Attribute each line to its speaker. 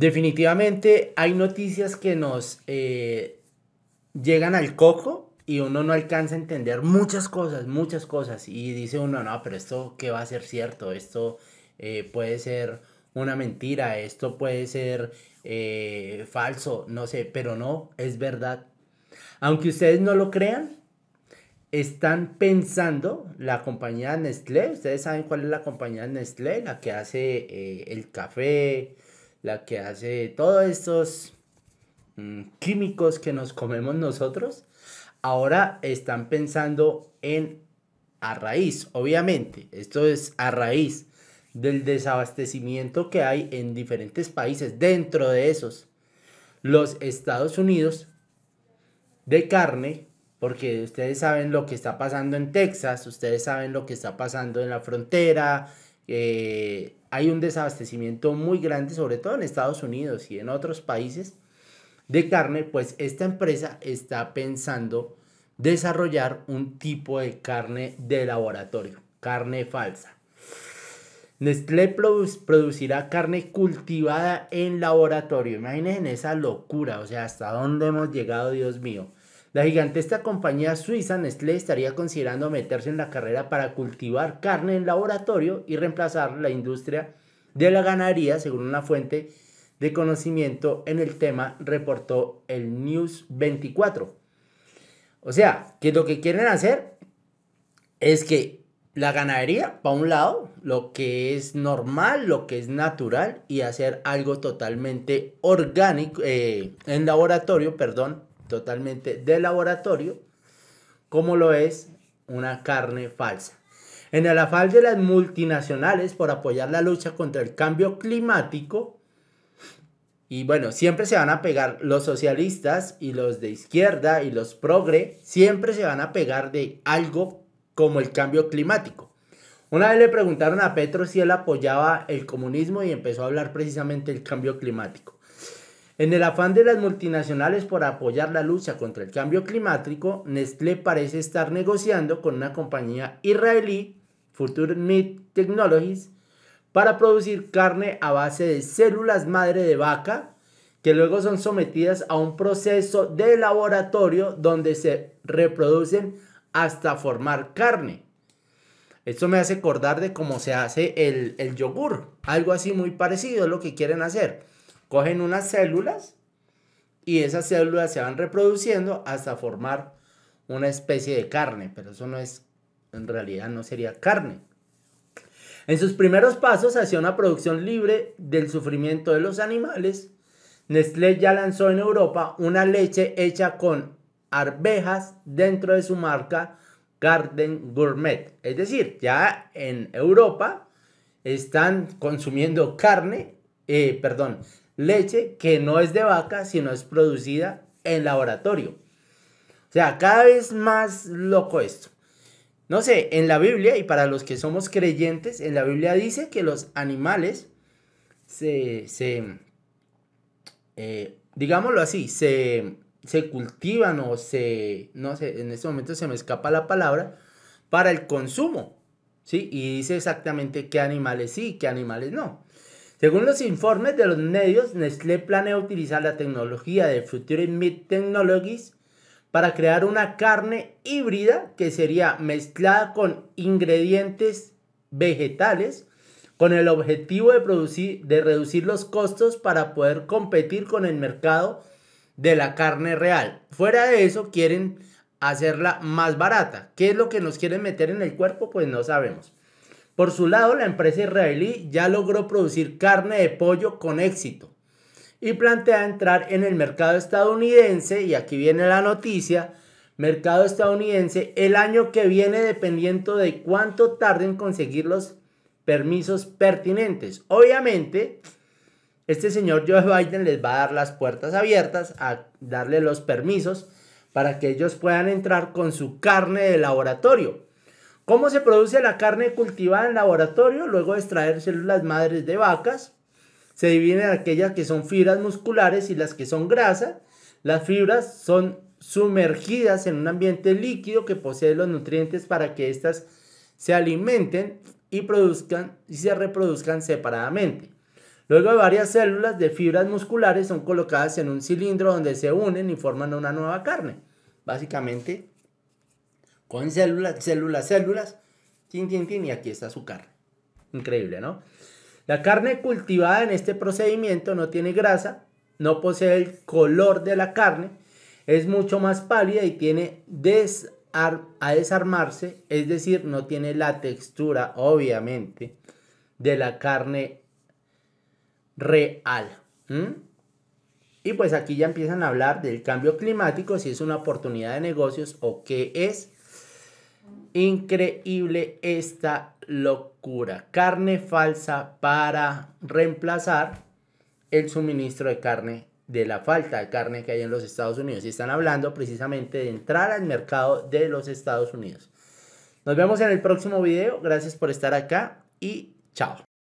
Speaker 1: Definitivamente hay noticias que nos eh, llegan al coco y uno no alcanza a entender muchas cosas, muchas cosas. Y dice uno, no, pero esto que va a ser cierto, esto eh, puede ser una mentira, esto puede ser eh, falso, no sé, pero no, es verdad. Aunque ustedes no lo crean, están pensando la compañía Nestlé, ustedes saben cuál es la compañía Nestlé, la que hace el café, la que hace todos estos mm, químicos que nos comemos nosotros, ahora están pensando en a raíz, obviamente, esto es a raíz del desabastecimiento que hay en diferentes países, dentro de esos, los Estados Unidos de carne, porque ustedes saben lo que está pasando en Texas, ustedes saben lo que está pasando en la frontera, eh, hay un desabastecimiento muy grande, sobre todo en Estados Unidos y en otros países de carne, pues esta empresa está pensando desarrollar un tipo de carne de laboratorio, carne falsa. Nestlé producirá carne cultivada en laboratorio. Imaginen esa locura, o sea, hasta dónde hemos llegado, Dios mío. La gigantesca compañía suiza Nestlé estaría considerando meterse en la carrera para cultivar carne en laboratorio y reemplazar la industria de la ganadería, según una fuente de conocimiento en el tema, reportó el News 24. O sea, que lo que quieren hacer es que la ganadería, para un lado, lo que es normal, lo que es natural, y hacer algo totalmente orgánico, eh, en laboratorio, perdón, totalmente de laboratorio, como lo es una carne falsa. En el afán de las multinacionales por apoyar la lucha contra el cambio climático, y bueno, siempre se van a pegar los socialistas y los de izquierda y los progre, siempre se van a pegar de algo como el cambio climático. Una vez le preguntaron a Petro si él apoyaba el comunismo y empezó a hablar precisamente el cambio climático. En el afán de las multinacionales por apoyar la lucha contra el cambio climático, Nestlé parece estar negociando con una compañía israelí, Future Meat Technologies, para producir carne a base de células madre de vaca, que luego son sometidas a un proceso de laboratorio donde se reproducen hasta formar carne. Esto me hace acordar de cómo se hace el, yogur, algo así muy parecido a lo que quieren hacer cogen unas células y esas células se van reproduciendo hasta formar una especie de carne, pero eso no es, en realidad no sería carne. En sus primeros pasos hacia una producción libre del sufrimiento de los animales, Nestlé ya lanzó en Europa una leche hecha con arvejas dentro de su marca Garden Gourmet. Es decir, ya en Europa están consumiendo carne, eh, perdón, leche que no es de vaca, sino es producida en laboratorio. O sea, cada vez más loco esto. No sé, en la Biblia, y para los que somos creyentes, en la Biblia dice que los animales se, eh, digámoslo así, se, se cultivan o se, no sé, en este momento se me escapa la palabra, para el consumo, ¿sí? Y dice exactamente qué animales sí, qué animales no. Según los informes de los medios, Nestlé planea utilizar la tecnología de Future Meat Technologies para crear una carne híbrida que sería mezclada con ingredientes vegetales con el objetivo de, producir, de reducir los costos para poder competir con el mercado de la carne real. Fuera de eso, quieren hacerla más barata. ¿Qué es lo que nos quieren meter en el cuerpo? Pues no sabemos. Por su lado, la empresa israelí ya logró producir carne de pollo con éxito y plantea entrar en el mercado estadounidense, y aquí viene la noticia, mercado estadounidense el año que viene dependiendo de cuánto tarde en conseguir los permisos pertinentes. Obviamente, este señor Joe Biden les va a dar las puertas abiertas, a darle los permisos para que ellos puedan entrar con su carne de laboratorio. ¿Cómo se produce la carne cultivada en laboratorio? Luego de extraer células madres de vacas, se dividen aquellas que son fibras musculares y las que son grasa. Las fibras son sumergidas en un ambiente líquido que posee los nutrientes para que éstas se alimenten y, produzcan, y se reproduzcan separadamente. Luego varias células de fibras musculares son colocadas en un cilindro donde se unen y forman una nueva carne. Básicamente, con células, células, células, tin, y aquí está su carne. Increíble, ¿no? La carne cultivada en este procedimiento no tiene grasa, no posee el color de la carne, es mucho más pálida y tiene a desarmarse, es decir, no tiene la textura, obviamente, de la carne real. Y pues aquí ya empiezan a hablar del cambio climático, si es una oportunidad de negocios o qué es. Increíble esta locura. Carne falsa para reemplazar el suministro de carne, de la falta de carne que hay en los Estados Unidos. Y están hablando precisamente de entrar al mercado de los Estados Unidos. Nos vemos en el próximo video. Gracias por estar acá y chao.